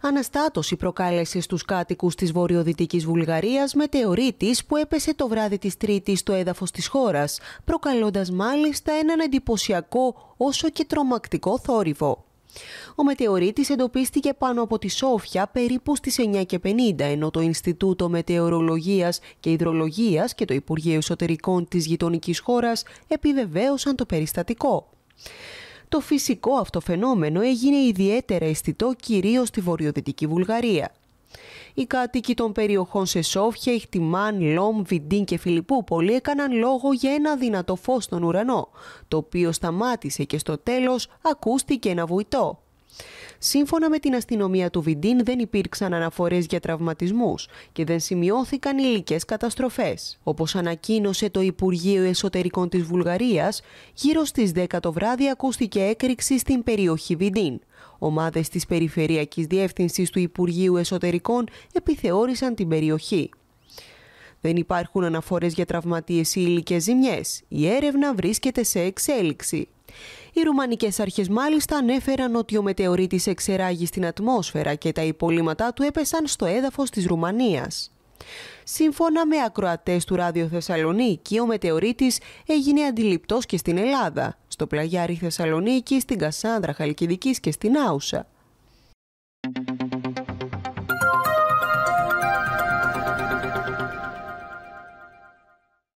Αναστάτωση προκάλεσε στους κάτοικους της βορειοδυτικής Βουλγαρίας μετεωρίτη που έπεσε το βράδυ της Τρίτης στο έδαφος της χώρας, προκαλώντας μάλιστα έναν εντυπωσιακό όσο και τρομακτικό θόρυβο. Ο μετεωρίτης εντοπίστηκε πάνω από τη Σόφια περίπου στις 9.50, ενώ το Ινστιτούτο Μετεωρολογίας και Ιδρολογίας και το Υπουργείο Εσωτερικών της γειτονικής χώρας επιβεβαίωσαν το περιστατικό. Το φυσικό αυτό φαινόμενο έγινε ιδιαίτερα αισθητό κυρίως στη βορειοδυτική Βουλγαρία. Οι κάτοικοι των περιοχών σε Σόφια, Ιχτιμάν, Λόμ, Βιντίν και Φιλιππούπολη έκαναν λόγο για ένα δυνατό φως στον ουρανό, το οποίο σταμάτησε και στο τέλος ακούστηκε ένα βουητό. Σύμφωνα με την αστυνομία του Βιντίν, δεν υπήρξαν αναφορές για τραυματισμούς και δεν σημειώθηκαν υλικές καταστροφές. Όπως ανακοίνωσε το Υπουργείο Εσωτερικών της Βουλγαρίας, γύρω στις 10 το βράδυ ακούστηκε έκρηξη στην περιοχή Βιντίν. Ομάδες της Περιφερειακής Διεύθυνσης του Υπουργείου Εσωτερικών επιθεώρησαν την περιοχή. Δεν υπάρχουν αναφορές για τραυματίες ή υλικές ζημιές. Η έρευνα βρίσκεται σε εξέλιξη. Οι ρουμανικές αρχές μάλιστα ανέφεραν ότι ο μετεωρίτης εξεράγει στην ατμόσφαιρα και τα υπολείμματα του έπεσαν στο έδαφος της Ρουμανίας. Σύμφωνα με ακροατές του Ράδιο Θεσσαλονίκη, ο μετεωρίτης έγινε αντιληπτός και στην Ελλάδα, στο πλαγιάρι Θεσσαλονίκη, στην Κασάνδρα Χαλκιδικής και στην Άουσα.